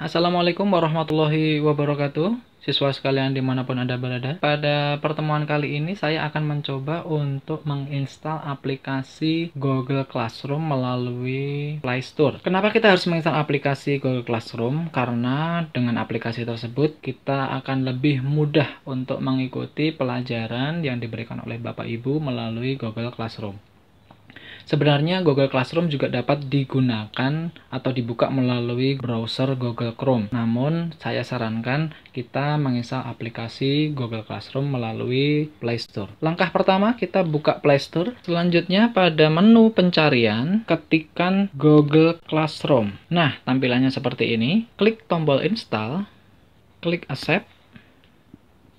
Assalamualaikum warahmatullahi wabarakatuh Siswa sekalian dimanapun Anda berada Pada pertemuan kali ini saya akan mencoba untuk menginstal aplikasi Google Classroom melalui Play Store Kenapa kita harus menginstal aplikasi Google Classroom? Karena dengan aplikasi tersebut kita akan lebih mudah untuk mengikuti pelajaran yang diberikan oleh Bapak Ibu melalui Google Classroom Sebenarnya Google Classroom juga dapat digunakan atau dibuka melalui browser Google Chrome. Namun, saya sarankan kita menginstal aplikasi Google Classroom melalui Play Store. Langkah pertama, kita buka Play Store. Selanjutnya, pada menu pencarian, ketikkan Google Classroom. Nah, tampilannya seperti ini. Klik tombol install, klik accept,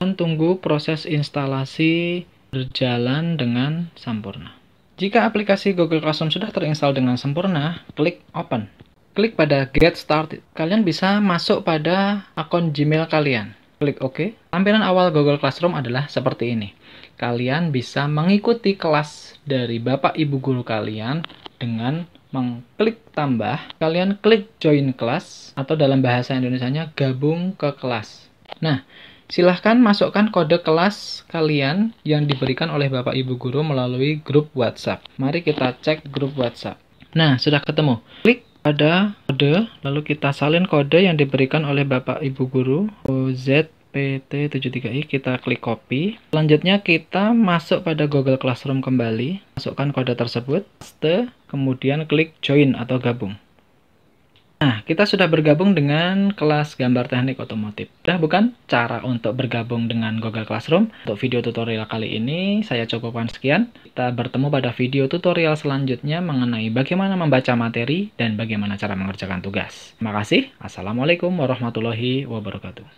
dan tunggu proses instalasi berjalan dengan sempurna. Jika aplikasi Google Classroom sudah terinstal dengan sempurna, klik Open. Klik pada Get Started. Kalian bisa masuk pada akun Gmail kalian. Klik OK. Tampilan awal Google Classroom adalah seperti ini. Kalian bisa mengikuti kelas dari Bapak Ibu guru kalian dengan mengklik tambah, kalian klik join kelas atau dalam bahasa Indonesia gabung ke kelas. Nah, Silahkan masukkan kode kelas kalian yang diberikan oleh Bapak Ibu Guru melalui grup WhatsApp. Mari kita cek grup WhatsApp. Nah, sudah ketemu. Klik pada kode, lalu kita salin kode yang diberikan oleh Bapak Ibu Guru ozpt 73 i kita klik copy selanjutnya kita masuk pada Google Classroom kembali masukkan kode tersebut paste kemudian klik join atau gabung Nah, kita sudah bergabung dengan kelas gambar teknik otomotif. Sudah bukan cara untuk bergabung dengan Google Classroom? Untuk video tutorial kali ini, saya cukupkan sekian. Kita bertemu pada video tutorial selanjutnya mengenai bagaimana membaca materi dan bagaimana cara mengerjakan tugas. Terima kasih. Assalamualaikum warahmatullahi wabarakatuh.